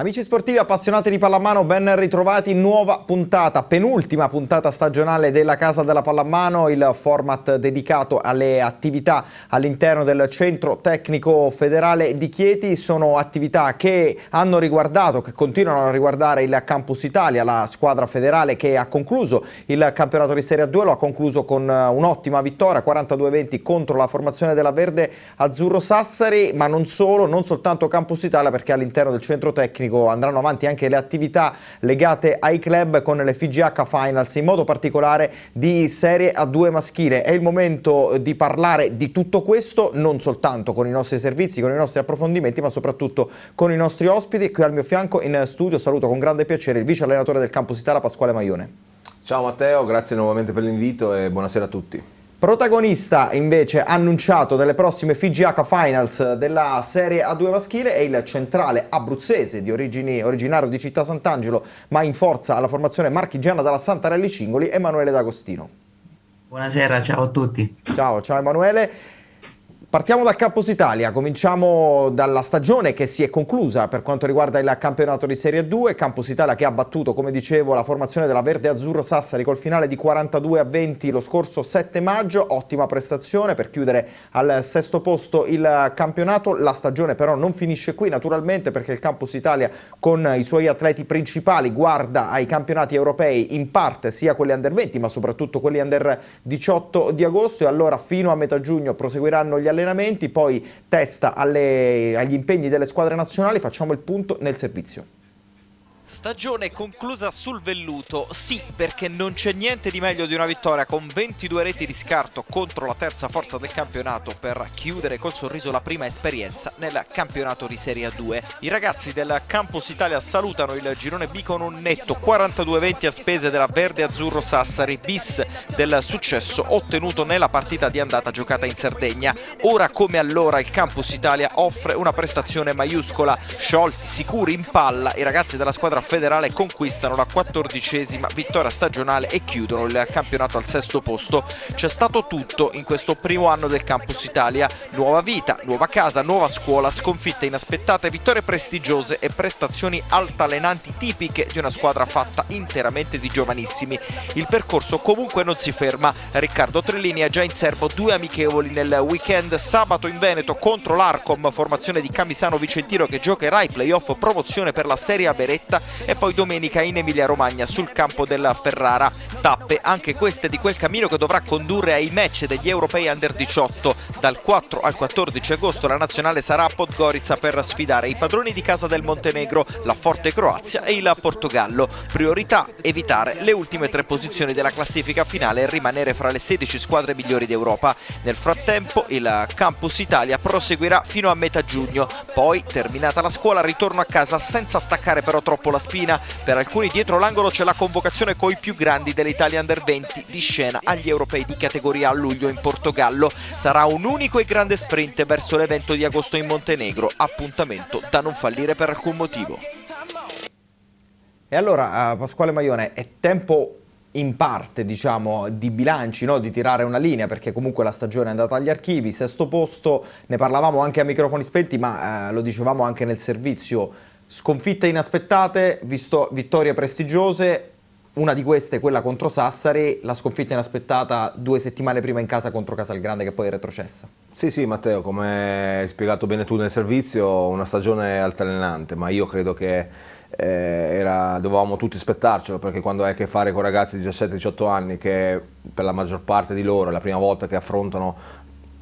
Amici sportivi appassionati di pallamano, ben ritrovati, nuova puntata, penultima puntata stagionale della Casa della Pallamano, il format dedicato alle attività all'interno del Centro Tecnico Federale di Chieti, sono attività che hanno riguardato, che continuano a riguardare il Campus Italia, la squadra federale che ha concluso il campionato di Serie A 2, lo ha concluso con eh, un'ottima vittoria, 42-20 contro la formazione della Verde Azzurro Sassari, ma non solo, non soltanto Campus Italia perché all'interno del Centro Tecnico tecnico andranno avanti anche le attività legate ai club con le FGH Finals, in modo particolare di Serie A2 maschile. È il momento di parlare di tutto questo, non soltanto con i nostri servizi, con i nostri approfondimenti, ma soprattutto con i nostri ospiti. Qui al mio fianco in studio saluto con grande piacere il vice allenatore del campus Italia Pasquale Maione. Ciao Matteo, grazie nuovamente per l'invito e buonasera a tutti. Protagonista invece annunciato delle prossime FIGH Finals della Serie A2 maschile è il centrale abruzzese di origini, originario di Città Sant'Angelo ma in forza alla formazione marchigiana dalla Santarelli Cingoli, Emanuele D'Agostino. Buonasera, ciao a tutti. Ciao, ciao Emanuele. Partiamo dal Campus Italia, cominciamo dalla stagione che si è conclusa per quanto riguarda il campionato di Serie 2, Campus Italia che ha battuto come dicevo la formazione della Verde Azzurro Sassari col finale di 42 a 20 lo scorso 7 maggio, ottima prestazione per chiudere al sesto posto il campionato, la stagione però non finisce qui naturalmente perché il Campus Italia con i suoi atleti principali guarda ai campionati europei in parte sia quelli under 20 ma soprattutto quelli under 18 di agosto e allora fino a metà giugno proseguiranno gli allenamenti allenamenti, poi testa alle, agli impegni delle squadre nazionali, facciamo il punto nel servizio. Stagione conclusa sul velluto, sì perché non c'è niente di meglio di una vittoria con 22 reti di scarto contro la terza forza del campionato per chiudere col sorriso la prima esperienza nel campionato di Serie A2. I ragazzi del Campus Italia salutano il girone B con un netto 42-20 a spese della Verde Azzurro Sassari bis del successo ottenuto nella partita di andata giocata in Sardegna. Ora come allora il Campus Italia offre una prestazione maiuscola, sciolti, sicuri in palla, i ragazzi della squadra squadra federale conquistano la quattordicesima vittoria stagionale e chiudono il campionato al sesto posto. C'è stato tutto in questo primo anno del Campus Italia, nuova vita, nuova casa, nuova scuola, sconfitte inaspettate, vittorie prestigiose e prestazioni altalenanti tipiche di una squadra fatta interamente di giovanissimi. Il percorso comunque non si ferma, Riccardo Trellini ha già in serbo due amichevoli nel weekend, sabato in Veneto contro l'Arcom, formazione di Camisano Vicentino che giocherà i playoff promozione per la Serie A Beretta e poi domenica in Emilia Romagna sul campo della Ferrara. Tappe anche queste di quel cammino che dovrà condurre ai match degli europei under 18. Dal 4 al 14 agosto la nazionale sarà a Podgorica per sfidare i padroni di casa del Montenegro, la forte Croazia e il Portogallo. Priorità evitare le ultime tre posizioni della classifica finale e rimanere fra le 16 squadre migliori d'Europa. Nel frattempo il Campus Italia proseguirà fino a metà giugno, poi terminata la scuola ritorno a casa senza staccare però troppo la spina. Per alcuni dietro l'angolo c'è la convocazione coi più grandi dell'Italia Under 20 di scena agli europei di categoria a luglio in Portogallo. Sarà un unico e grande sprint verso l'evento di agosto in Montenegro, appuntamento da non fallire per alcun motivo. E allora, eh, Pasquale Maione, è tempo in parte diciamo di bilanci no? di tirare una linea perché comunque la stagione è andata agli archivi sesto posto ne parlavamo anche a microfoni spenti ma eh, lo dicevamo anche nel servizio Sconfitte inaspettate, vittorie prestigiose, una di queste quella contro Sassari, la sconfitta inaspettata due settimane prima in casa contro Casalgrande che poi è retrocessa. Sì, sì Matteo, come hai spiegato bene tu nel servizio, una stagione altalenante, ma io credo che eh, era, dovevamo tutti aspettarcelo perché quando hai a che fare con ragazzi di 17-18 anni che per la maggior parte di loro è la prima volta che affrontano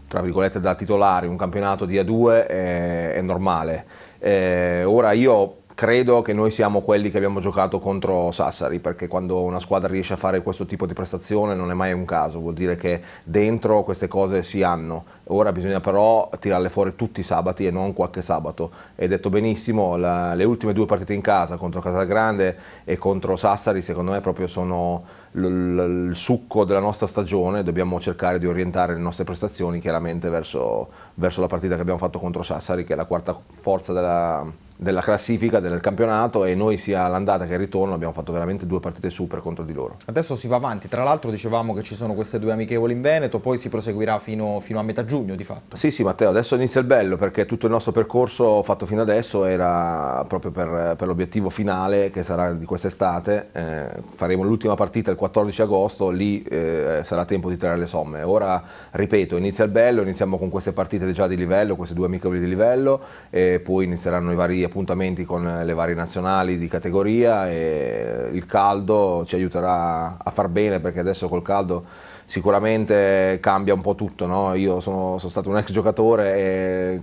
tra virgolette da titolari un campionato di A2 è, eh, è normale eh, ora io credo che noi siamo quelli che abbiamo giocato contro Sassari, perché quando una squadra riesce a fare questo tipo di prestazione non è mai un caso, vuol dire che dentro queste cose si hanno. Ora bisogna però tirarle fuori tutti i sabati e non qualche sabato. È detto benissimo, la, le ultime due partite in casa contro Casalgrande e contro Sassari secondo me proprio sono il succo della nostra stagione, dobbiamo cercare di orientare le nostre prestazioni chiaramente verso, verso la partita che abbiamo fatto contro Sassari, che è la quarta forza della, della classifica, del campionato e noi sia l'andata che il ritorno abbiamo fatto veramente due partite super contro di loro. Adesso si va avanti, tra l'altro dicevamo che ci sono queste due amichevoli in Veneto, poi si proseguirà fino, fino, a metà giugno di fatto. Sì, sì Matteo, adesso inizia il bello perché tutto il nostro percorso fatto fino adesso era proprio per, per l'obiettivo finale che sarà di quest'estate, eh, faremo l'ultima partita il 14 agosto, lì eh, sarà tempo di tirare le somme. Ora, ripeto, inizia il bello, iniziamo con queste partite già di livello, queste due amichevoli di livello e poi inizieranno i vari appuntamenti con le varie nazionali di categoria e il caldo ci aiuterà a far bene perché adesso col caldo sicuramente cambia un po' tutto. No? Io sono, sono, stato un ex giocatore e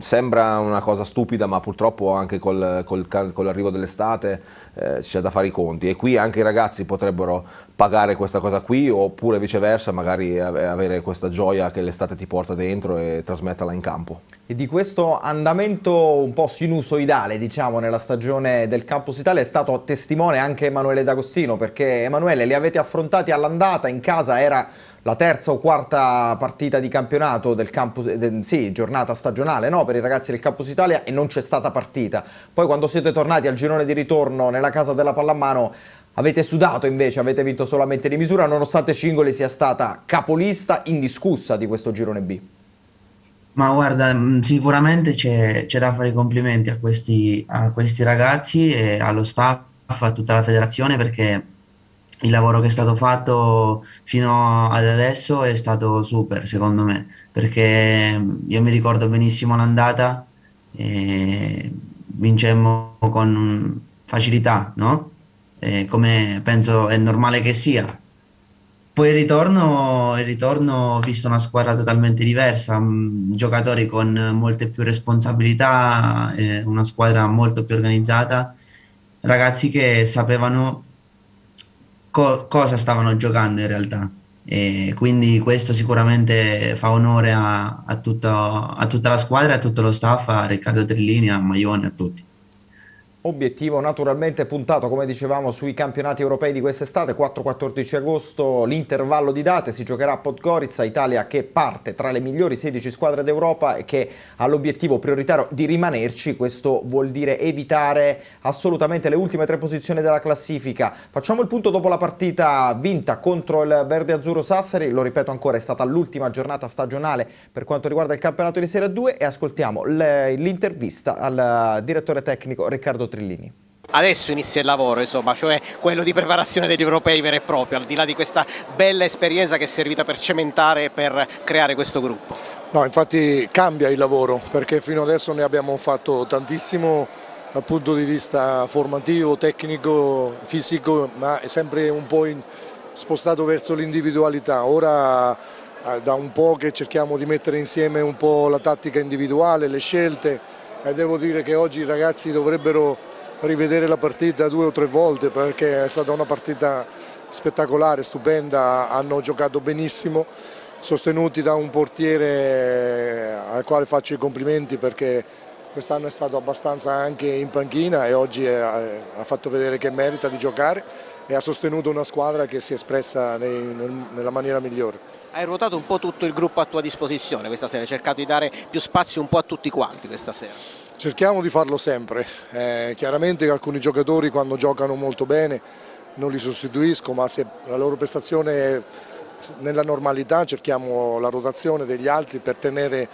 sembra una cosa stupida ma purtroppo anche col, col, con l'arrivo dell'estate eh, c'è da fare i conti e qui anche i ragazzi potrebbero pagare questa cosa qui oppure viceversa magari avere questa gioia che l'estate ti porta dentro e trasmetterla in campo. E di questo andamento un po' sinusoidale diciamo nella stagione del Campus Italia è stato testimone anche Emanuele D'Agostino perché Emanuele li avete affrontati all'andata in casa era la terza o quarta partita di campionato del Campus, de, sì, giornata stagionale no, per i ragazzi del Campus Italia e non c'è stata partita. Poi quando siete tornati al girone di ritorno nella casa della pallamano avete sudato invece, avete vinto solamente di misura nonostante Cingoli sia stata capolista indiscussa di questo girone B. Ma guarda, mm, sicuramente c'è, da fare i complimenti a questi, a questi ragazzi e allo staff, a tutta la federazione perché il lavoro che è stato fatto fino ad adesso è stato super secondo me perché mm, io mi ricordo benissimo l'andata e vincemmo con facilità no? E come penso è normale che sia poi il ritorno, il ritorno ho visto una squadra totalmente diversa mm, giocatori con molte più responsabilità eh, una squadra molto più organizzata ragazzi che sapevano co- cosa stavano giocando in realtà. E quindi questo sicuramente fa onore a, a, tutto, a tutta la squadra, a tutto lo staff, a Riccardo Trillini, a Maione, a tutti. Obiettivo naturalmente puntato, come dicevamo, sui campionati europei di quest'estate, 4-14 agosto, l'intervallo di date, si giocherà a Podgorica, Italia che parte tra le migliori 16 squadre d'Europa e che ha l'obiettivo prioritario di rimanerci, questo vuol dire evitare assolutamente le ultime tre posizioni della classifica. Facciamo il punto dopo la partita vinta contro il Verde Azzurro Sassari, lo ripeto ancora, è stata l'ultima giornata stagionale per quanto riguarda il campionato di Serie 2 e ascoltiamo l'intervista al direttore tecnico Riccardo Trillini. Adesso inizia il lavoro, insomma, cioè quello di preparazione degli europei veri e propri, al di là di questa bella esperienza che è servita per cementare e per creare questo gruppo. No, infatti cambia il lavoro, perché fino adesso ne abbiamo fatto tantissimo dal punto di vista formativo, tecnico, fisico, ma è sempre un po' in, spostato verso l'individualità. Ora eh, da un po' che cerchiamo di mettere insieme un po' la tattica individuale, le scelte, e devo dire che oggi i ragazzi dovrebbero rivedere la partita due o tre volte perché è stata una partita spettacolare, stupenda, hanno giocato benissimo, sostenuti da un portiere eh, al quale faccio i complimenti perché quest'anno è stato abbastanza anche in panchina e oggi eh, ha fatto vedere che merita di giocare e ha sostenuto una squadra che si è espressa nella maniera migliore hai ruotato un po' tutto il gruppo a tua disposizione questa sera, hai cercato di dare più spazio un po' a tutti quanti questa sera. Cerchiamo di farlo sempre, eh, chiaramente alcuni giocatori quando giocano molto bene non li sostituisco, ma se la loro prestazione è nella normalità cerchiamo la rotazione degli altri per tenere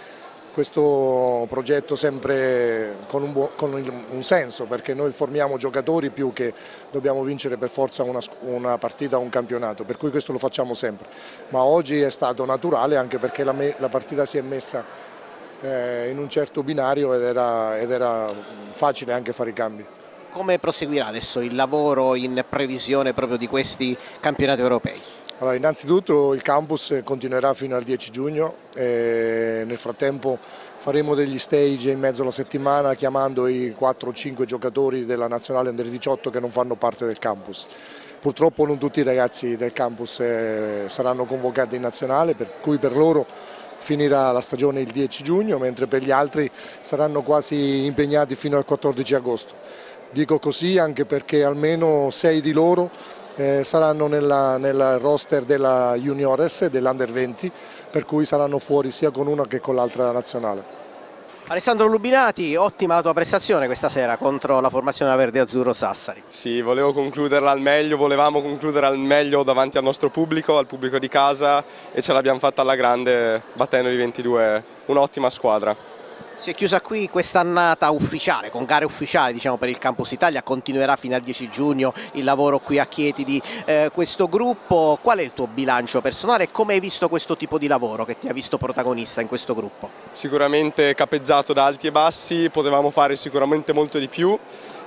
questo progetto sempre con, un, buon, con un senso perché noi formiamo giocatori più che dobbiamo vincere per forza una, una partita o un campionato, per cui questo lo facciamo sempre, ma oggi è stato naturale anche perché la, me, la partita si è messa eh, in un certo binario ed era, ed era facile anche fare i cambi. Come proseguirà adesso il lavoro in previsione proprio di questi campionati europei? Allora, innanzitutto il campus continuerà fino al 10 giugno, nel frattempo faremo degli stage in mezzo alla settimana chiamando i 4 5 giocatori della nazionale under 18 che non fanno parte del campus. Purtroppo non tutti i ragazzi del campus eh, saranno convocati in nazionale, per cui per loro finirà la stagione il 10 giugno, mentre per gli altri saranno quasi impegnati fino al 14 agosto. Dico così anche perché almeno 6 di loro eh, saranno nel roster della Juniores dell'Under 20 per cui saranno fuori sia con una che con l'altra nazionale. Alessandro Lubinati, ottima la tua prestazione questa sera contro la formazione verde azzurro Sassari. Sì, volevo concluderla al meglio, volevamo concludere al meglio davanti al nostro pubblico, al pubblico di casa e ce l'abbiamo fatta alla grande battendo di 22, un'ottima squadra. Si è chiusa qui quest'annata ufficiale, con gare ufficiali diciamo, per il Campus Italia, continuerà fino al 10 giugno il lavoro qui a Chieti di eh, questo gruppo. Qual è il tuo bilancio personale e come hai visto questo tipo di lavoro che ti ha visto protagonista in questo gruppo? Sicuramente capeggiato da alti e bassi, potevamo fare sicuramente molto di più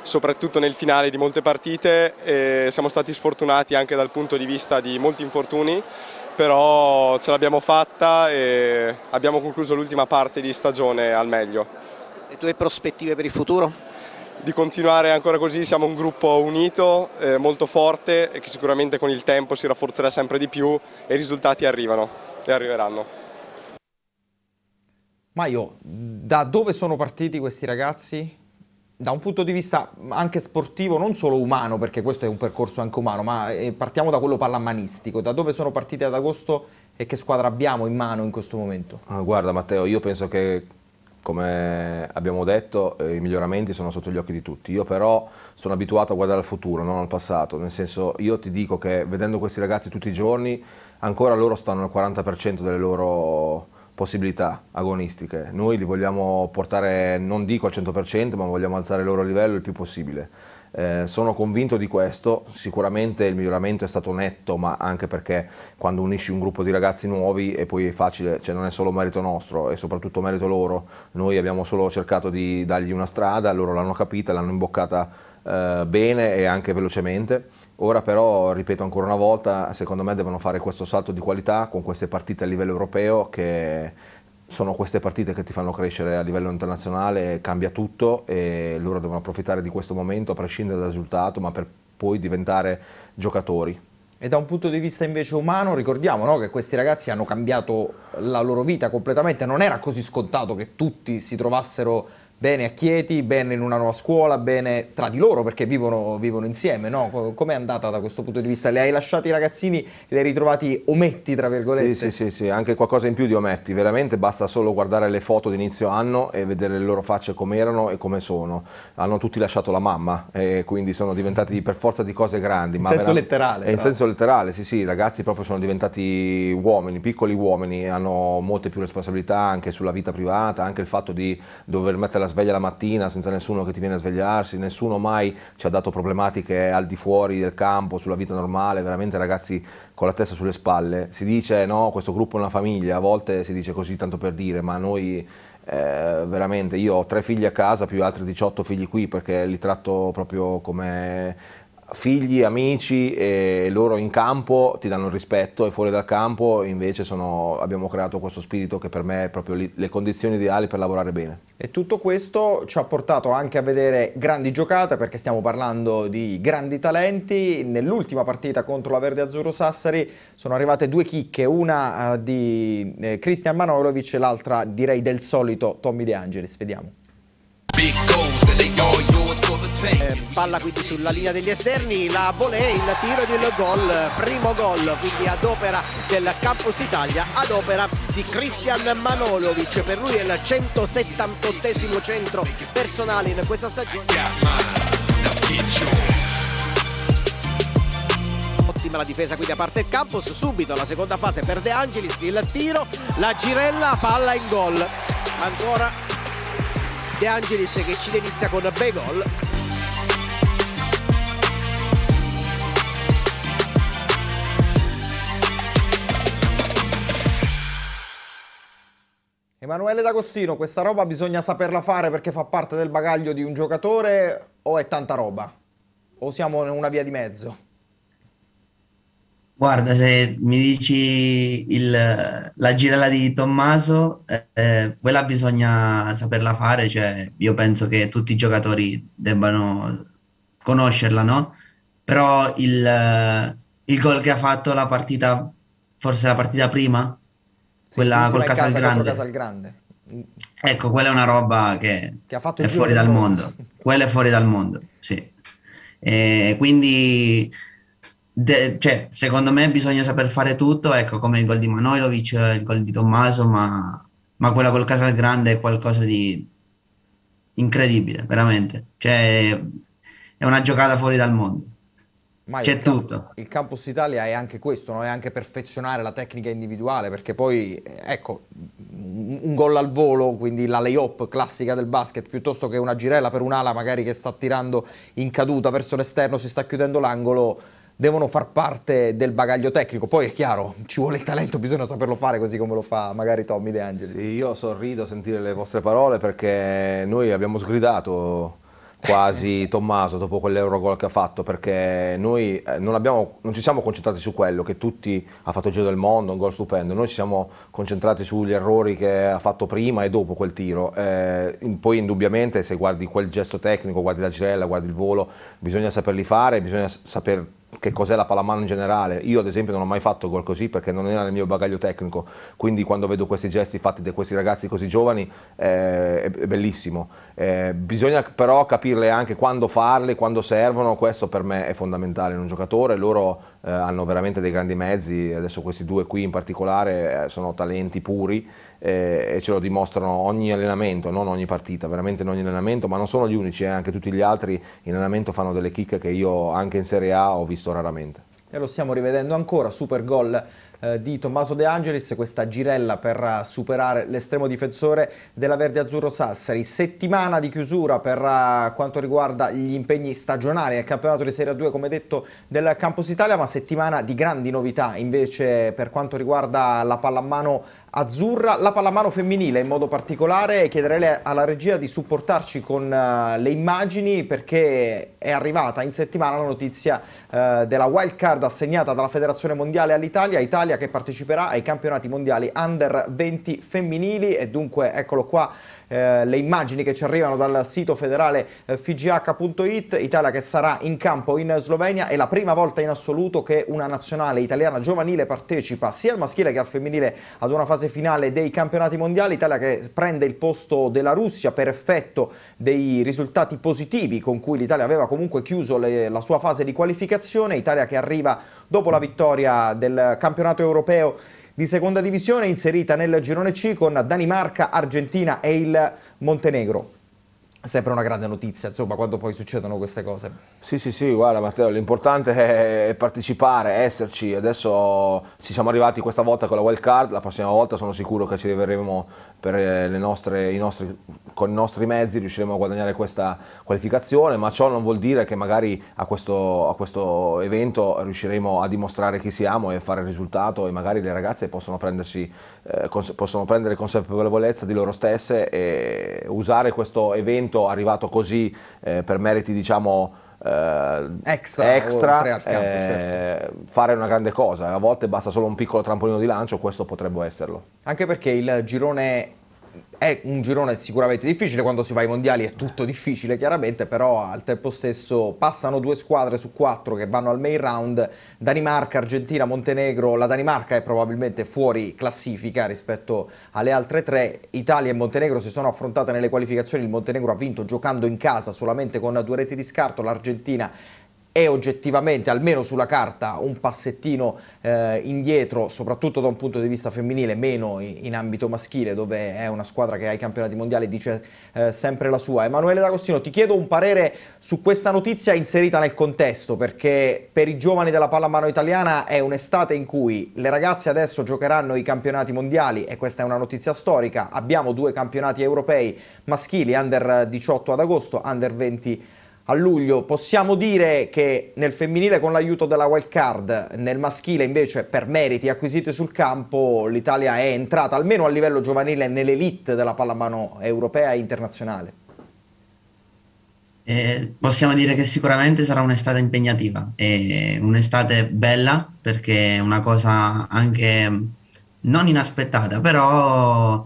soprattutto nel finale di molte partite, siamo stati sfortunati anche dal punto di vista di molti infortuni però ce l'abbiamo fatta e abbiamo concluso l'ultima parte di stagione al meglio. Le tue prospettive per il futuro? Di continuare ancora così, siamo un gruppo unito, eh, molto forte e che sicuramente con il tempo si rafforzerà sempre di più e i risultati arrivano e arriveranno. Maio, da dove sono partiti questi ragazzi? da un punto di vista anche sportivo, non solo umano, perché questo è un percorso anche umano, ma eh, partiamo da quello pallamanistico, da dove sono partiti ad agosto e che squadra abbiamo in mano in questo momento? Ah, guarda Matteo, io penso che come abbiamo detto eh, i miglioramenti sono sotto gli occhi di tutti, io però sono abituato a guardare al futuro, non al passato, nel senso io ti dico che vedendo questi ragazzi tutti i giorni, ancora loro stanno al 40% delle loro possibilità agonistiche. Noi li vogliamo portare, non dico al 100%, ma vogliamo alzare il loro livello il più possibile. Eh, sono convinto di questo, sicuramente il miglioramento è stato netto, ma anche perché quando unisci un gruppo di ragazzi nuovi e poi è facile, cioè non è solo merito nostro, è soprattutto merito loro. Noi abbiamo solo cercato di dargli una strada, loro l'hanno capita, l'hanno imboccata eh, bene e anche velocemente Ora però, ripeto ancora una volta, secondo me devono fare questo salto di qualità con queste partite a livello europeo che sono queste partite che ti fanno crescere a livello internazionale, cambia tutto e loro devono approfittare di questo momento a prescindere dal risultato, ma per poi diventare giocatori. E da un punto di vista invece umano, ricordiamo no, che questi ragazzi hanno cambiato la loro vita completamente, non era così scontato che tutti si trovassero bene a Chieti, bene in una nuova scuola, bene tra di loro perché vivono, vivono insieme, no? Com'è andata da questo punto di vista? Le hai lasciati i ragazzini, li hai ritrovati ometti, tra virgolette? Sì, sì, sì, sì, anche qualcosa in più di ometti, veramente basta solo guardare le foto d'inizio anno e vedere le loro facce come erano e come sono. Hanno tutti lasciato la mamma e quindi sono diventati per forza di cose grandi. In senso veramente... letterale. In senso letterale, sì, sì, i ragazzi proprio sono diventati uomini, piccoli uomini, hanno molte più responsabilità anche sulla vita privata, anche il fatto di dover mettere la sveglia la mattina senza nessuno che ti viene a svegliarsi, nessuno mai ci ha dato problematiche al di fuori del campo, sulla vita normale, veramente ragazzi con la testa sulle spalle. Si dice no, questo gruppo è una famiglia, a volte si dice così tanto per dire, ma noi eh, veramente io ho tre figli a casa più altri 18 figli qui perché li tratto proprio come figli, amici e loro in campo ti danno il rispetto e fuori dal campo invece sono, abbiamo creato questo spirito che per me è proprio lì, le condizioni ideali per lavorare bene. E tutto questo ci ha portato anche a vedere grandi giocate perché stiamo parlando di grandi talenti. Nell'ultima partita contro la Verde Azzurro Sassari sono arrivate due chicche, una eh, di eh, Cristian Manolovic e l'altra direi del solito Tommy De Angelis. Vediamo. Big goals, eh, palla quindi sulla linea degli esterni, la volée, il tiro del gol, primo gol quindi ad opera del Campus Italia, ad opera di Cristian Manolovic, per lui è il 178 centro personale in questa stagione ottima la difesa qui da parte del Campos, subito la seconda fase per De Angelis, il tiro, la girella, palla in gol. Ancora De Angelis che ci delizia con bei gol. Emanuele D'Agostino, questa roba bisogna saperla fare perché fa parte del bagaglio di un giocatore o è tanta roba? O siamo in una via di mezzo? Guarda, se mi dici il, la girella di Tommaso, eh, eh quella bisogna saperla fare, cioè io penso che tutti i giocatori debbano conoscerla, no? Però il, eh, il gol che ha fatto la partita, forse la partita prima, quella col Casal Grande. Grande. Ecco, quella è una roba che, che è fuori dal mondo. quella è fuori dal mondo, sì. E quindi, de, cioè, secondo me bisogna saper fare tutto, ecco, come il gol di Manojlovic, il gol di Tommaso, ma, ma quella col Casal Grande è qualcosa di incredibile, veramente. Cioè, è una giocata fuori dal mondo. Ma C'è il tutto. il Campus Italia è anche questo, no? è anche perfezionare la tecnica individuale, perché poi, eh, ecco, un gol al volo, quindi la lay-up classica del basket, piuttosto che una girella per un'ala magari che sta tirando in caduta verso l'esterno, si sta chiudendo l'angolo, devono far parte del bagaglio tecnico. Poi è chiaro, ci vuole il talento, bisogna saperlo fare così come lo fa magari Tommy De Angelis. Sì, io sorrido a sentire le vostre parole perché noi abbiamo sgridato quasi Tommaso dopo quell'Eurogol che ha fatto perché noi eh, non, abbiamo, non, ci siamo concentrati su quello che tutti ha fatto il giro del mondo, un gol stupendo, noi ci siamo concentrati sugli errori che ha fatto prima e dopo quel tiro, eh, poi indubbiamente se guardi quel gesto tecnico, guardi la girella, guardi il volo, bisogna saperli fare, bisogna saper che cos'è la palamano in generale. Io ad esempio non ho mai fatto gol così perché non era nel mio bagaglio tecnico, quindi quando vedo questi gesti fatti da questi ragazzi così giovani eh, è bellissimo. Eh, bisogna però capirle anche quando farle, quando servono, questo per me è fondamentale in un giocatore, loro eh, hanno veramente dei grandi mezzi, adesso questi due qui in particolare eh, sono talenti puri eh, e ce lo dimostrano ogni allenamento, non ogni partita, veramente in ogni allenamento, ma non sono gli unici, eh, anche tutti gli altri in allenamento fanno delle chicche che io anche in Serie A ho visto raramente. E lo stiamo rivedendo ancora, super gol eh, di Tommaso De Angelis, questa girella per superare l'estremo difensore della Verde Azzurro Sassari. Settimana di chiusura per eh, quanto riguarda gli impegni stagionali al campionato di Serie 2, come detto, del Campus Italia, ma settimana di grandi novità invece per quanto riguarda la pallamano azzurra, la pallamano femminile in modo particolare, chiederei alla regia di supportarci con eh, le immagini perché è arrivata in settimana la notizia eh, della wild card assegnata dalla Federazione Mondiale all'Italia, Italia che parteciperà ai campionati mondiali under 20 femminili e dunque eccolo qua eh, le immagini che ci arrivano dal sito federale eh, fgh.it, Italia che sarà in campo in Slovenia, è la prima volta in assoluto che una nazionale italiana giovanile partecipa sia al maschile che al femminile ad una fase finale dei campionati mondiali, Italia che prende il posto della Russia per effetto dei risultati positivi con cui l'Italia aveva comunque chiuso le, la sua fase di qualificazione, Italia che arriva dopo la vittoria del campionato europeo di seconda divisione inserita nel girone C con Danimarca, Argentina e il Montenegro. Sempre una grande notizia, insomma, quando poi succedono queste cose. Sì, sì, sì, guarda Matteo, l'importante è partecipare, esserci. Adesso ci siamo arrivati questa volta con la wild card, la prossima volta sono sicuro che ci arriveremo per eh, nostre, i nostri con i nostri mezzi riusciremo a guadagnare questa qualificazione, ma ciò non vuol dire che magari a questo, a questo evento riusciremo a dimostrare chi siamo e fare il risultato e magari le ragazze possono, prendersi, eh, cons- possono prendere consapevolezza di loro stesse e usare questo evento arrivato così eh, per meriti diciamo... Uh, extra, extra campo, eh, certo. fare una grande cosa. A volte basta solo un piccolo trampolino di lancio, questo potrebbe esserlo. Anche perché il girone è un girone sicuramente difficile, quando si va ai mondiali è tutto difficile chiaramente, però al tempo stesso passano due squadre su quattro che vanno al main round, Danimarca, Argentina, Montenegro, la Danimarca è probabilmente fuori classifica rispetto alle altre tre, Italia e Montenegro si sono affrontate nelle qualificazioni, il Montenegro ha vinto giocando in casa solamente con due reti di scarto, l'Argentina è oggettivamente, almeno sulla carta, un passettino eh, indietro, soprattutto da un punto di vista femminile, meno in, in, ambito maschile, dove è una squadra che ai campionati mondiali dice eh, sempre la sua. Emanuele D'Agostino, ti chiedo un parere su questa notizia inserita nel contesto, perché per i giovani della pallamano italiana è un'estate in cui le ragazze adesso giocheranno i campionati mondiali, e questa è una notizia storica, abbiamo due campionati europei maschili, under 18 ad agosto, under 20 agosto, a luglio possiamo dire che nel femminile con l'aiuto della wild card, nel maschile invece per meriti acquisiti sul campo l'Italia è entrata almeno a livello giovanile nell'elite della pallamano europea e internazionale. Eh, possiamo dire che sicuramente sarà un'estate impegnativa, e un'estate bella perché è una cosa anche mm, non inaspettata, però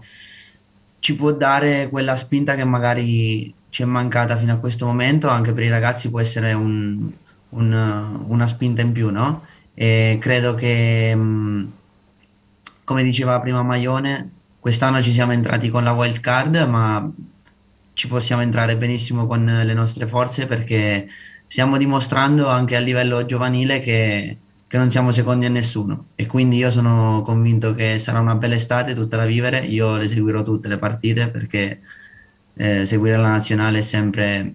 ci può dare quella spinta che magari ci è mancata fino a questo momento, anche per i ragazzi può essere un, un, una spinta in più, no? E credo che, mm, come diceva prima Maione, quest'anno ci siamo entrati con la wild card, ma ci possiamo entrare benissimo con le nostre forze perché stiamo dimostrando anche a livello giovanile che, che, non siamo secondi a nessuno e quindi io sono convinto che sarà una bella estate tutta da vivere, io le seguirò tutte le partite perché eh, seguire la nazionale è sempre,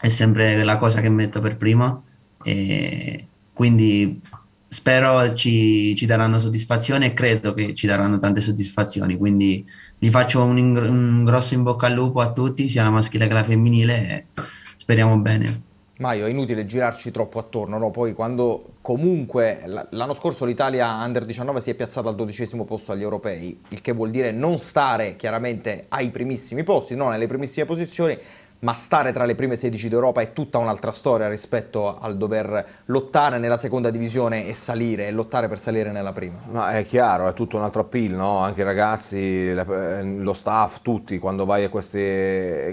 è sempre, la cosa che metto per prima e quindi spero ci, ci, daranno soddisfazione e credo che ci daranno tante soddisfazioni quindi vi faccio un, un grosso in bocca al lupo a tutti sia la maschile che la femminile e speriamo bene Maio, è inutile girarci troppo attorno, no? poi quando comunque l'anno scorso l'Italia under 19 si è piazzata al dodicesimo posto agli europei, il che vuol dire non stare chiaramente ai primissimi posti, non nelle primissime posizioni, ma stare tra le prime 16 d'Europa è tutta un'altra storia rispetto al dover lottare nella seconda divisione e salire, e lottare per salire nella prima. Ma è chiaro, è tutto un altro appeal, no? anche i ragazzi, eh, lo staff, tutti, quando vai a questi,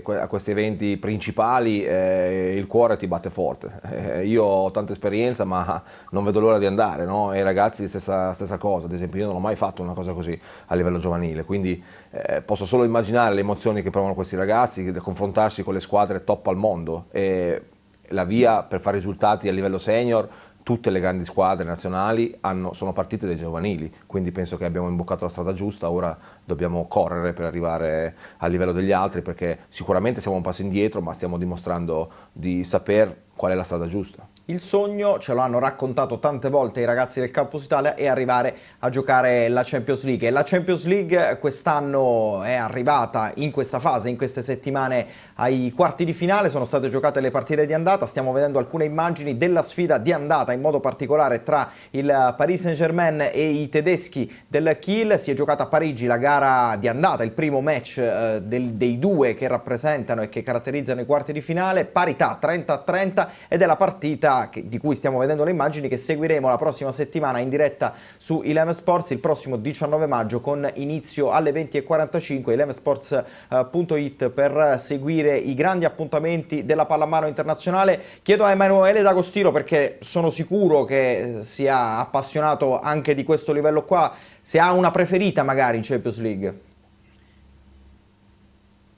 a questi eventi principali eh, il cuore ti batte forte. Eh, io ho tanta esperienza ma non vedo l'ora di andare, no? e i ragazzi stessa, stessa cosa, ad esempio io non ho mai fatto una cosa così a livello giovanile, quindi eh, posso solo immaginare le emozioni che provano questi ragazzi, confrontarsi con le squadre top al mondo. E la via per fare risultati a livello senior, tutte le grandi squadre nazionali hanno, sono partite dai giovanili, quindi penso che abbiamo imboccato la strada giusta, ora dobbiamo correre per arrivare al livello degli altri, perché sicuramente siamo un passo indietro, ma stiamo dimostrando di saper qual è la strada giusta. Il sogno, ce lo hanno raccontato tante volte i ragazzi del Campus Italia, è arrivare a giocare la Champions League. E la Champions League quest'anno è arrivata in questa fase, in queste settimane, ai quarti di finale. Sono state giocate le partite di andata. Stiamo vedendo alcune immagini della sfida di andata, in modo particolare tra il Paris Saint-Germain e i tedeschi del Kiel. Si è giocata a Parigi la gara di andata, il primo match eh, del, dei due che rappresentano e che caratterizzano i quarti di finale. Parità 30-30 ed è la partita che, di cui stiamo vedendo le immagini che seguiremo la prossima settimana in diretta su Eleven Sports il prossimo 19 maggio con inizio alle 20.45 elevensports.it per seguire i grandi appuntamenti della pallamano internazionale. Chiedo a Emanuele D'Agostino perché sono sicuro che sia appassionato anche di questo livello qua, se ha una preferita magari in Champions League.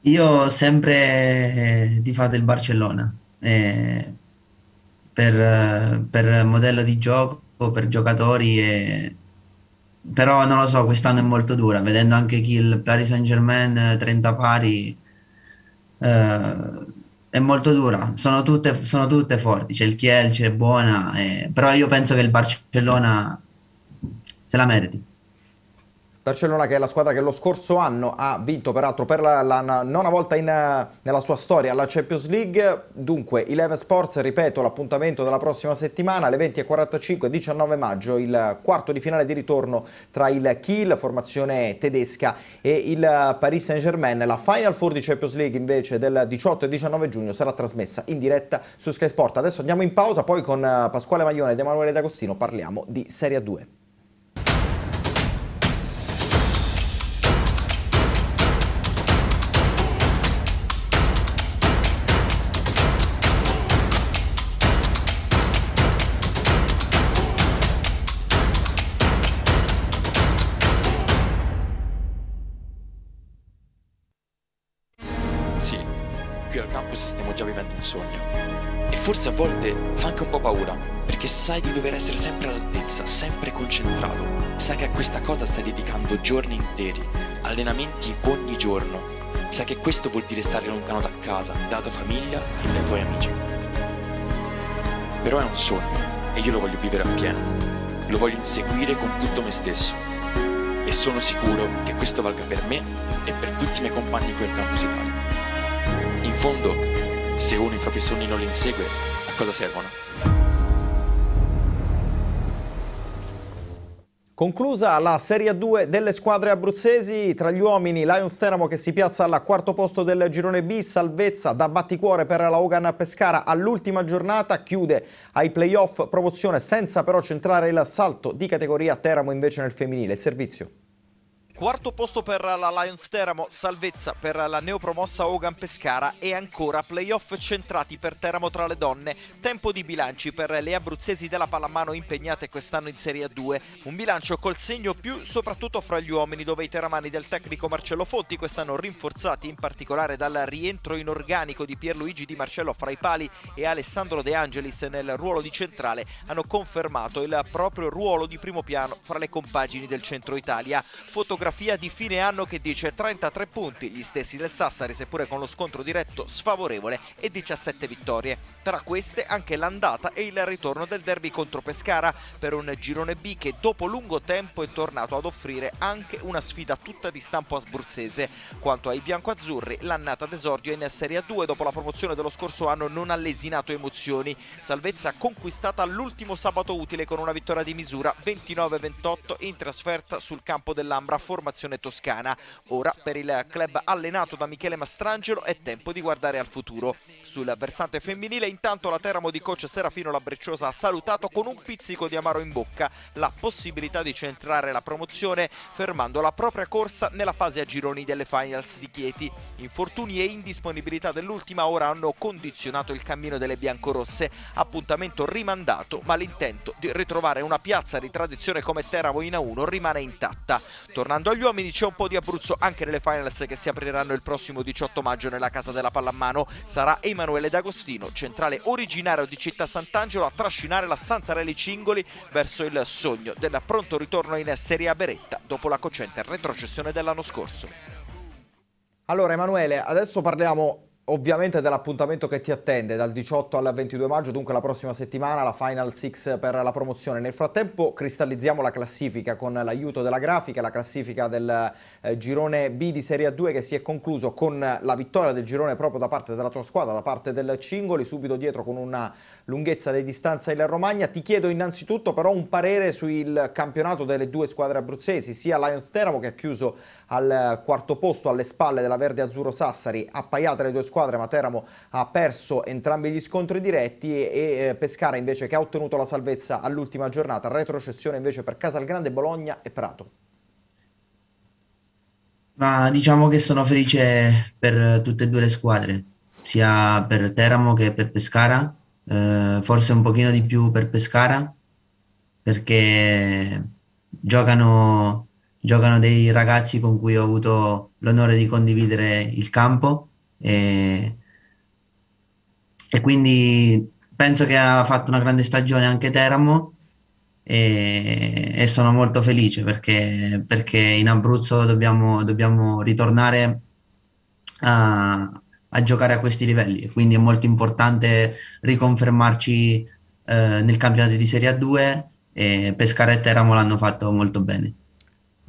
Io sempre eh, il Barcellona. Eh, per, per modello di gioco, per giocatori. E... Però non lo so, quest'anno è molto dura, vedendo anche chi il Paris Saint Germain 30 eh, pari. Eh, è molto dura, sono tutte, sono tutte forti, c'è il Kiel, c'è Buona, eh, però io penso che il Barcellona se la meriti. Barcellona che è la squadra che lo scorso anno ha vinto peraltro per la, la nona volta in, eh, nella sua storia la Champions League, dunque Eleven Sports, ripeto l'appuntamento della prossima settimana alle 20.45 19 maggio il quarto di finale di ritorno tra il Kiel, formazione tedesca e il Paris Saint Germain, la Final Four di Champions League invece del 18 e 19 giugno sarà trasmessa in diretta su Sky Sport, adesso andiamo in pausa poi con eh, Pasquale Maglione ed Emanuele D'Agostino parliamo di Serie 2. forse a volte fa anche un po' paura, perché sai di dover essere sempre all'altezza, sempre concentrato, sai che a questa cosa stai dedicando giorni interi, allenamenti ogni giorno, sai che questo vuol dire stare lontano da casa, dalla tua famiglia e dai tuoi amici. Però è un sogno e io lo voglio vivere appieno, lo voglio inseguire con tutto me stesso e sono sicuro che questo valga per me e per tutti i miei compagni qui al campus Italia. In fondo se uno i propri sogni non li insegue, a cosa servono? Conclusa la Serie 2 delle squadre abruzzesi, tra gli uomini Lions Teramo che si piazza al quarto posto del girone B, salvezza da batticuore per la Hogan Pescara all'ultima giornata, chiude ai playoff promozione senza però centrare il salto di categoria Teramo invece nel femminile. Il servizio. Quarto posto per la Lions Teramo, salvezza per la neopromossa Hogan Pescara e ancora playoff centrati per Teramo tra le donne. Tempo di bilanci per le abruzzesi della pallamano impegnate quest'anno in Serie 2. Un bilancio col segno più soprattutto fra gli uomini dove i teramani del tecnico Marcello Fonti quest'anno rinforzati in particolare dal rientro in organico di Pierluigi Di Marcello fra i pali e Alessandro De Angelis nel ruolo di centrale hanno confermato il proprio ruolo di primo piano fra le compagini del centro Italia. Fotografia monografia di fine anno che dice 33 punti, gli stessi del Sassari seppure con lo scontro diretto sfavorevole e 17 vittorie. Tra queste anche l'andata e il ritorno del derby contro Pescara per un girone B che dopo lungo tempo è tornato ad offrire anche una sfida tutta di stampo asbruzzese. Quanto ai biancoazzurri, l'annata d'esordio in Serie A2 dopo la promozione dello scorso anno non ha lesinato emozioni. Salvezza conquistata l'ultimo sabato utile con una vittoria di misura 29-28 in trasferta sul campo dell'Ambra. For formazione toscana. Ora per il club allenato da Michele Mastrangelo è tempo di guardare al futuro. Sul versante femminile intanto la Teramo di coach Serafino Labrecciosa ha salutato con un pizzico di amaro in bocca la possibilità di centrare la promozione fermando la propria corsa nella fase a gironi delle finals di Chieti. Infortuni e indisponibilità dell'ultima ora hanno condizionato il cammino delle biancorosse, appuntamento rimandato ma l'intento di ritrovare una piazza di tradizione come Teramo in A1 rimane intatta. Tornando Tornando agli uomini c'è un po' di Abruzzo anche nelle finals che si apriranno il prossimo 18 maggio nella casa della pallamano. Sarà Emanuele D'Agostino, centrale originario di Città Sant'Angelo, a trascinare la Santarelli Cingoli verso il sogno del pronto ritorno in Serie A Beretta dopo la cocente retrocessione dell'anno scorso. Allora Emanuele, adesso parliamo ovviamente dell'appuntamento che ti attende dal 18 al 22 maggio, dunque la prossima settimana la Final 6 per la promozione. Nel frattempo cristallizziamo la classifica con l'aiuto della grafica, la classifica del eh, girone B di Serie A2 che si è concluso con la vittoria del girone proprio da parte della tua squadra, da parte del Cingoli, subito dietro con una lunghezza di distanza in Romagna. Ti chiedo innanzitutto però un parere sul campionato delle due squadre abruzzesi, sia Lions Teramo che ha chiuso al quarto posto alle spalle della Verde Azzurro Sassari, appaiate le due squadre squadre, ma Teramo ha perso entrambi gli scontri diretti e, e eh, Pescara invece che ha ottenuto la salvezza all'ultima giornata, retrocessione invece per Casalgrande, Bologna e Prato. Ma diciamo che sono felice per tutte e due le squadre, sia per Teramo che per Pescara, eh, forse un pochino di più per Pescara, perché giocano, giocano dei ragazzi con cui ho avuto l'onore di condividere il campo e, e quindi penso che ha fatto una grande stagione anche Teramo e, e sono molto felice perché, perché in Abruzzo dobbiamo, dobbiamo ritornare a, a, giocare a questi livelli, quindi è molto importante riconfermarci eh, nel campionato di Serie A2 e Pescare e Teramo l'hanno fatto molto bene.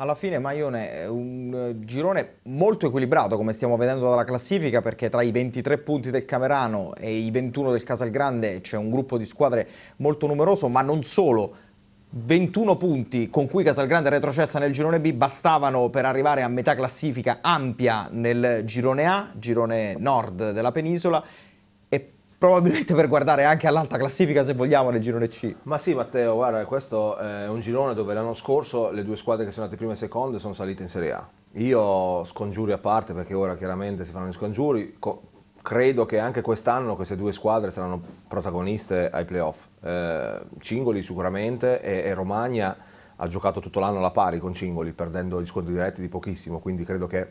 Alla fine Maione è un eh, girone molto equilibrato come stiamo vedendo dalla classifica perché tra i 23 punti del Camerano e i 21 del Casalgrande c'è un gruppo di squadre molto numeroso ma non solo 21 punti con cui Casalgrande retrocessa nel girone B bastavano per arrivare a metà classifica ampia nel girone A, girone nord della penisola probabilmente per guardare anche all'alta classifica se vogliamo nel girone C. Ma sì Matteo, guarda, questo è un girone dove l'anno scorso le due squadre che sono andate prima e seconda sono salite in Serie A. Io scongiuri a parte perché ora chiaramente si fanno gli scongiuri, co- credo che anche quest'anno queste due squadre saranno protagoniste ai playoff. Eh, Cingoli sicuramente e, e Romagna ha giocato tutto l'anno alla pari con Cingoli, perdendo gli scontri diretti di pochissimo, quindi credo che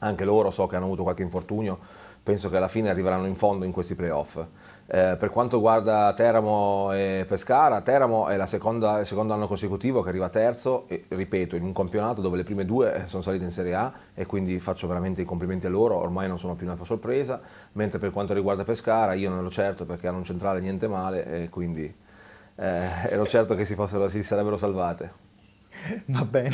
anche loro so che hanno avuto qualche infortunio penso che alla fine arriveranno in fondo in questi playoff. Eh, per quanto riguarda Teramo e Pescara, Teramo è seconda, il secondo anno consecutivo che arriva terzo, e, ripeto, in un campionato dove le prime due sono salite in Serie A e quindi faccio veramente i complimenti a loro, ormai non sono più una sorpresa, mentre per quanto riguarda Pescara io non ero certo perché hanno un centrale niente male e quindi eh, ero certo che si, fossero, si sarebbero salvate. Va bene,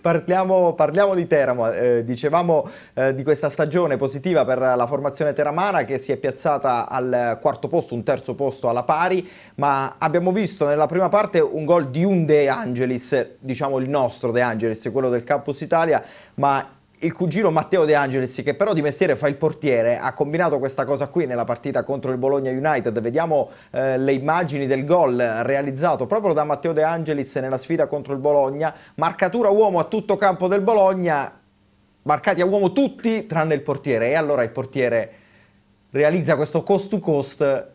parliamo, parliamo, di Teramo, eh, dicevamo eh, di questa stagione positiva per la formazione teramana che si è piazzata al quarto posto, un terzo posto alla pari, ma abbiamo visto nella prima parte un gol di un De Angelis, diciamo il nostro De Angelis, quello del Campus Italia, ma il cugino Matteo De Angelis, che però di mestiere fa il portiere, ha combinato questa cosa qui nella partita contro il Bologna United. Vediamo eh, le immagini del gol realizzato proprio da Matteo De Angelis nella sfida contro il Bologna. Marcatura uomo a tutto campo del Bologna, marcati a uomo tutti tranne il portiere. E allora il portiere realizza questo cost to cost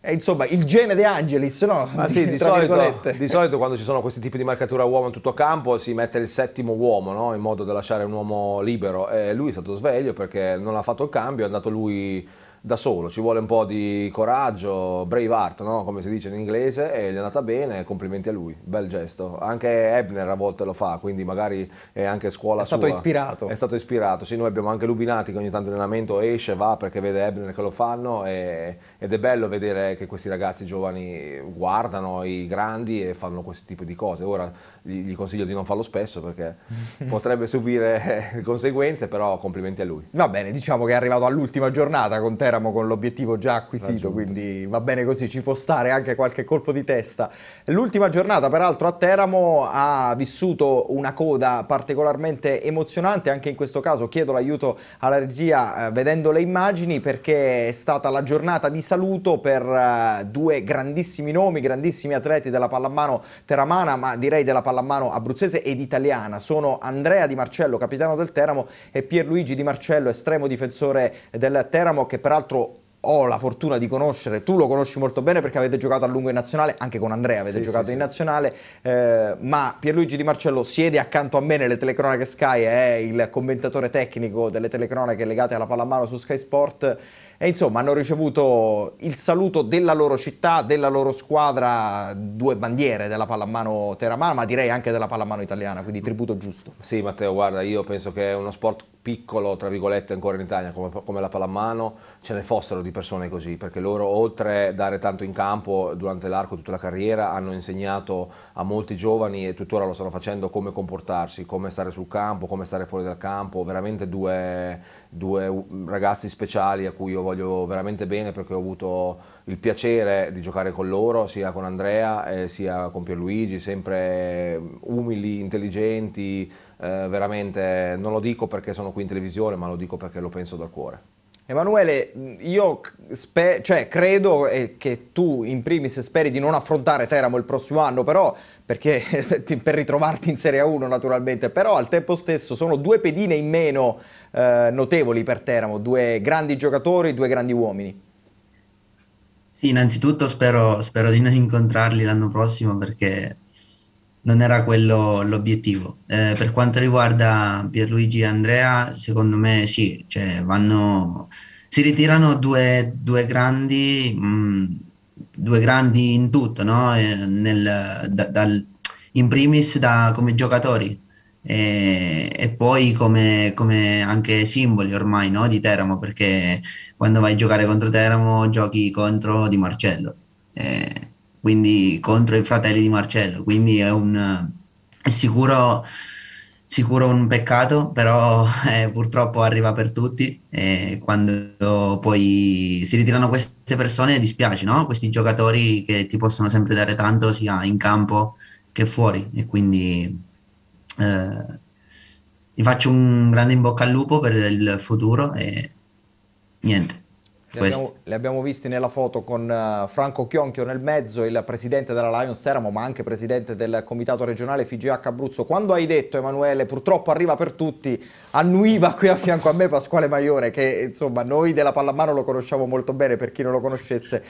eh, insomma, il gene De Angelis, no? Ma sì, di, solito, di, solito, quando ci sono questi tipi di marcatura uomo in tutto campo si mette il settimo uomo, no? In modo da lasciare un uomo libero. E lui è stato sveglio perché non ha fatto il cambio, è andato lui da solo. Ci vuole un po' di coraggio, brave art, no? Come si dice in inglese, e gli è andata bene, complimenti a lui. Bel gesto. Anche Ebner a volte lo fa, quindi magari è anche scuola È sua. stato ispirato. È stato ispirato, sì. Noi abbiamo anche Lubinati che ogni tanto allenamento esce, va perché vede Ebner che lo fanno e ed è bello vedere che questi ragazzi giovani guardano i grandi e fanno questo tipo di cose. Ora gli, consiglio di non farlo spesso perché potrebbe subire eh, conseguenze, però complimenti a lui. Va bene, diciamo che è arrivato all'ultima giornata con Teramo con l'obiettivo già acquisito, Raggiunto. quindi va bene così, ci può stare anche qualche colpo di testa. L'ultima giornata peraltro a Teramo ha vissuto una coda particolarmente emozionante, anche in questo caso chiedo l'aiuto alla regia eh, vedendo le immagini perché è stata la giornata di saluto per eh, due grandissimi nomi, grandissimi atleti della pallamano teramana, ma direi della pallamano abruzzese ed italiana. Sono Andrea Di Marcello, capitano del Teramo, e Pierluigi Di Marcello, estremo difensore del Teramo, che peraltro ho la fortuna di conoscere, tu lo conosci molto bene perché avete giocato a lungo in nazionale, anche con Andrea avete sì, giocato sì, in nazionale, eh, ma Pierluigi Di Marcello siede accanto a me nelle telecronache Sky, è il commentatore tecnico delle telecronache legate alla pallamano su Sky Sport e insomma hanno ricevuto il saluto della loro città, della loro squadra, due bandiere della pallamano teramano, ma direi anche della pallamano italiana, quindi tributo giusto. Sì Matteo, guarda, io penso che è uno sport piccolo, tra virgolette, ancora in Italia come, come la pallamano, ce ne fossero di persone così, perché loro oltre a dare tanto in campo durante l'arco tutta la carriera hanno insegnato a molti giovani e tuttora lo stanno facendo come comportarsi, come stare sul campo, come stare fuori dal campo, veramente due, due ragazzi speciali a cui io voglio veramente bene perché ho avuto il piacere di giocare con loro, sia con Andrea eh, sia con Pierluigi, sempre umili, intelligenti, eh, veramente non lo dico perché sono qui in televisione, ma lo dico perché lo penso dal cuore. Emanuele, io cioè, credo eh, che tu in primis speri di non affrontare Teramo il prossimo anno, però perché per ritrovarti in Serie 1 naturalmente, però al tempo stesso sono due pedine in meno eh, notevoli per Teramo, due grandi giocatori, due grandi uomini. Sì, innanzitutto spero, spero di non incontrarli l'anno prossimo perché non era quello l'obiettivo. Eh, per quanto riguarda Pierluigi e Andrea, secondo me sì, cioè vanno, si ritirano due, due grandi, mh, mm, due grandi in tutto, no? eh, nel, da, dal, in primis da, come giocatori e, e poi come, come, anche simboli ormai no? di Teramo, perché quando vai a giocare contro Teramo giochi contro Di Marcello. Eh, quindi contro i fratelli di Marcello, quindi è, un, è sicuro, sicuro, un peccato, però eh, purtroppo arriva per tutti e quando poi si ritirano queste persone dispiace, no? questi giocatori che ti possono sempre dare tanto sia in campo che fuori e quindi... Eh, vi faccio un grande in bocca al lupo per il futuro e niente. Le abbiamo, li abbiamo, visti nella foto con uh, Franco Chionchio nel mezzo, il presidente della Lions Teramo, ma anche presidente del comitato regionale FGH Abruzzo. Quando hai detto, Emanuele, purtroppo arriva per tutti, annuiva qui a fianco a me Pasquale Maiore, che insomma noi della pallamano lo conosciamo molto bene, per chi non lo conoscesse,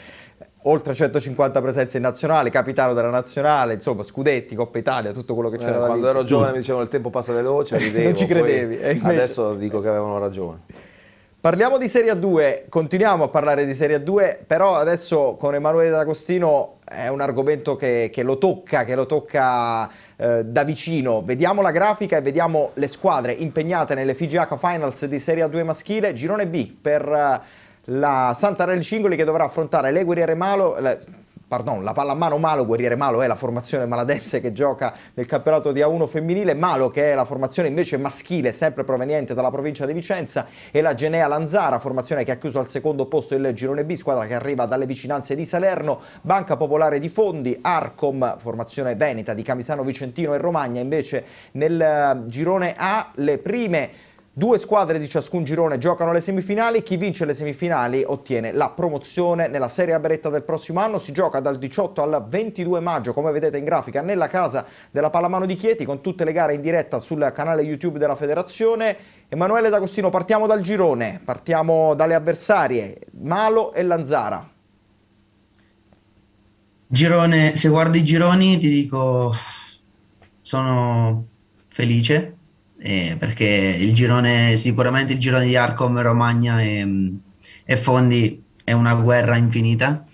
oltre 150 presenze in nazionale, capitano della nazionale, insomma scudetti, Coppa Italia, tutto quello che eh, c'era eh, da quando vincere. Quando ero giovane mi dicevano il tempo passa veloce, ridevo, non ci credevi. Eh, invece... Adesso dico che avevano ragione. Parliamo di Serie A2, continuiamo a parlare di Serie A2, però adesso con Emanuele D'Agostino è un argomento che, che, lo tocca, che lo tocca eh, da vicino. Vediamo la grafica e vediamo le squadre impegnate nelle FIGH Finals di Serie A2 maschile, girone B per eh, la Santarelli Cingoli che dovrà affrontare le Guerriere Malo, pardon, la pallamano Malo, Guerriere Malo è la formazione maladense che gioca nel campionato di A1 femminile, Malo che è la formazione invece maschile, sempre proveniente dalla provincia di Vicenza, e la Genea Lanzara, formazione che ha chiuso al secondo posto il girone B, squadra che arriva dalle vicinanze di Salerno, Banca Popolare di Fondi, Arcom, formazione veneta di Camisano Vicentino e Romagna, invece nel eh, girone A le prime Due squadre di ciascun girone giocano le semifinali, chi vince le semifinali ottiene la promozione nella Serie A Beretta del prossimo anno, si gioca dal 18 al 22 maggio come vedete in grafica nella casa della Pallamano di Chieti con tutte le gare in diretta sul canale YouTube della federazione. Emanuele D'Agostino partiamo dal girone, partiamo dalle avversarie Malo e Lanzara. Girone, se guardi i gironi ti dico sono felice eh, perché il girone, sicuramente il girone di Arcom, Romagna e, e Fondi è una guerra infinita.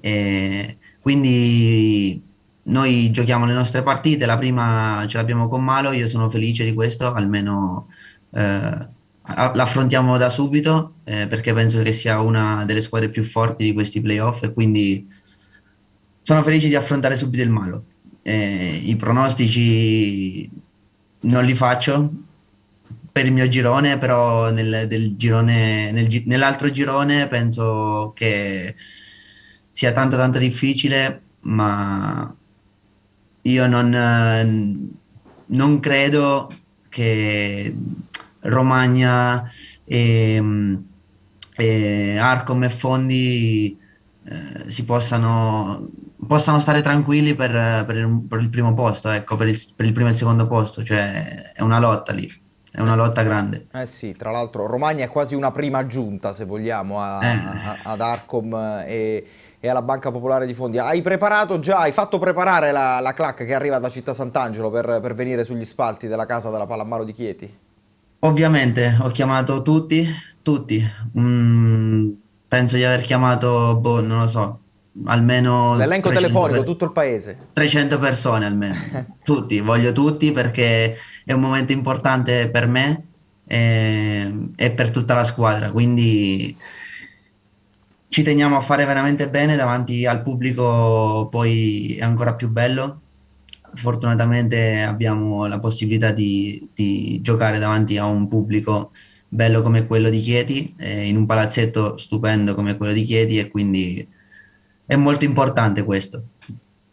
Eh, quindi noi giochiamo le nostre partite, la prima ce l'abbiamo con Malo, io sono felice di questo, almeno eh, l'affrontiamo da subito eh, perché penso che sia una delle squadre più forti di questi playoff e quindi sono felice di affrontare subito il Malo. Eh, I pronostici non li faccio per il mio girone, però nel, del girone, nel, nell'altro girone penso che sia tanto tanto difficile, ma io non, non credo che Romagna e, e Arcom e Fondi eh, si possano possano stare tranquilli per, per, il, per il, primo posto, ecco, per il, per il primo e il secondo posto, cioè è una lotta lì è una lotta grande. Eh sì, tra l'altro Romagna è quasi una prima giunta, se vogliamo, a, eh. a, ad Arcom e, e, alla Banca Popolare di Fondi. Hai preparato già, hai fatto preparare la, la clac che arriva da Città Sant'Angelo per, per, venire sugli spalti della casa della Palamaro di Chieti? Ovviamente, ho chiamato tutti, tutti. Mm, penso di aver chiamato, boh, non lo so, almeno... L'elenco 300, telefonico, tutto il paese. 300 persone almeno, tutti, voglio tutti perché è un momento importante per me e, e per tutta la squadra, quindi ci teniamo a fare veramente bene davanti al pubblico, poi è ancora più bello fortunatamente abbiamo la possibilità di, di, giocare davanti a un pubblico bello come quello di Chieti, eh, in un palazzetto stupendo come quello di Chieti e quindi è molto importante questo.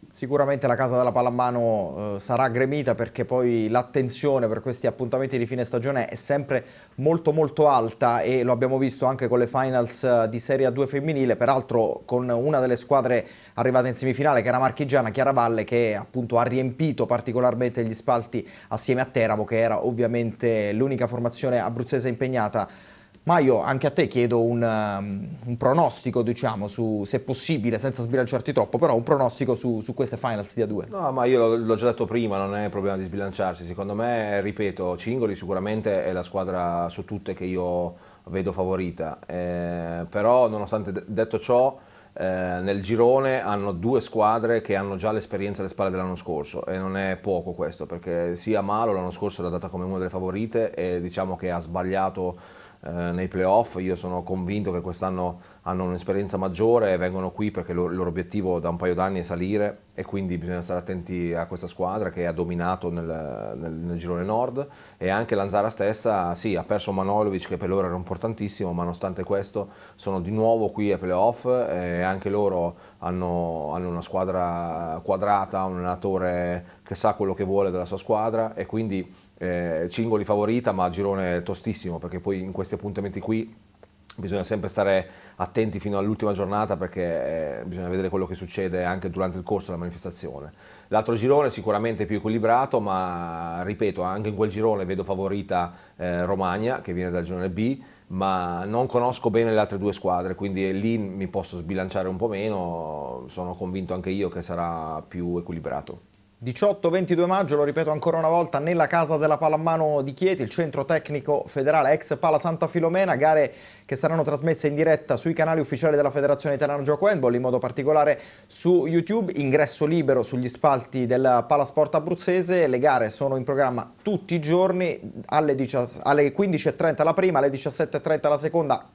Sicuramente la casa della pallamano eh, sarà gremita perché poi l'attenzione per questi appuntamenti di fine stagione è sempre molto molto alta e lo abbiamo visto anche con le finals eh, di Serie A2 femminile, peraltro con una delle squadre arrivate in semifinale che era Marchigiana Chiaravalle che appunto ha riempito particolarmente gli spalti assieme a Teramo che era ovviamente l'unica formazione abruzzese impegnata ma anche a te chiedo un, um, un pronostico, diciamo, su, se possibile, senza sbilanciarti troppo, però un pronostico su, su queste finals di A2. No, ma io l'ho già detto prima, non è un problema di sbilanciarsi. Secondo me, ripeto, Cingoli sicuramente è la squadra su tutte che io vedo favorita. Eh, però, nonostante detto ciò, eh, nel girone hanno due squadre che hanno già l'esperienza alle spalle dell'anno scorso e non è poco questo perché sia Malo l'anno scorso era data come una delle favorite e diciamo che ha sbagliato eh, nei playoff. Io sono convinto che quest'anno hanno un'esperienza maggiore e vengono qui perché il loro obiettivo da un paio d'anni è salire e quindi bisogna stare attenti a questa squadra che ha dominato nel, nel, nel girone nord e anche l'Anzara stessa sì, ha perso Manolovic che per loro era importantissimo ma nonostante questo sono di nuovo qui ai playoff e anche loro hanno, hanno una squadra quadrata, un allenatore che sa quello che vuole della sua squadra e quindi eh, Cingoli favorita, ma girone tostissimo, perché poi in questi appuntamenti qui bisogna sempre stare attenti fino all'ultima giornata perché eh, bisogna vedere quello che succede anche durante il corso della manifestazione. L'altro girone sicuramente più equilibrato, ma ripeto, anche in quel girone vedo favorita eh, Romagna che viene dal girone B, ma non conosco bene le altre due squadre, quindi lì mi posso sbilanciare un po' meno, sono convinto anche io che sarà più equilibrato. 18-22 maggio, lo ripeto ancora una volta, nella casa della pallamano di Chieti, il centro tecnico federale ex Pala Santa Filomena, gare che saranno trasmesse in diretta sui canali ufficiali della Federazione Italiana Gioco Handball, in modo particolare su YouTube, ingresso libero sugli spalti del Palasport Abruzzese, le gare sono in programma tutti i giorni alle, alle 15.30 la prima, alle 17.30 la seconda,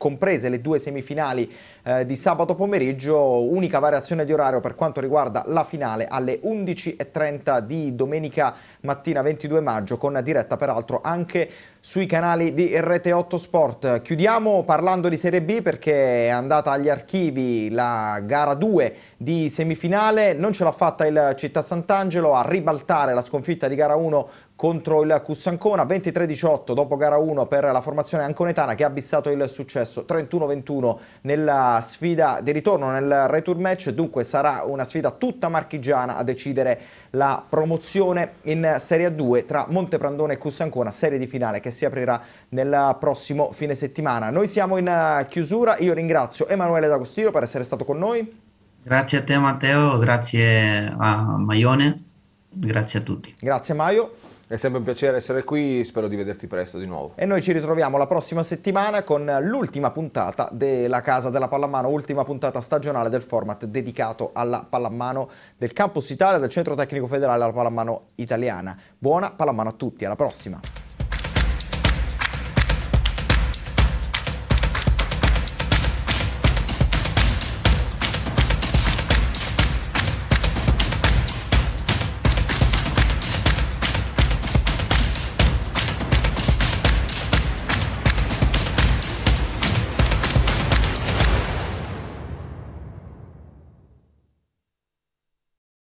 comprese le due semifinali eh, di sabato pomeriggio, unica variazione di orario per quanto riguarda la finale alle 11.30 di domenica mattina 22 maggio con diretta peraltro anche sui canali di Rete8 Sport. Chiudiamo parlando di Serie B perché è andata agli archivi la gara 2 di semifinale, non ce l'ha fatta il Città Sant'Angelo a ribaltare la sconfitta di gara 1 contro il Cussancona, 23-18 dopo gara 1 per la formazione anconetana che ha bissato il successo 31-21 nella sfida di ritorno nel return match, dunque sarà una sfida tutta marchigiana a decidere la promozione in Serie 2 tra Monteprandone e Cussancona, serie di finale che che si aprirà nel prossimo fine settimana. Noi siamo in eh, chiusura, io ringrazio Emanuele D'Agostino per essere stato con noi. Grazie a te Matteo, grazie a Maione, grazie a tutti. Grazie Maio. È sempre un piacere essere qui, spero di vederti presto di nuovo. E noi ci ritroviamo la prossima settimana con l'ultima puntata della Casa della Pallamano, ultima puntata stagionale del format dedicato alla pallamano del Campus Italia, del Centro Tecnico Federale alla Pallamano Italiana. Buona pallamano a tutti, alla prossima!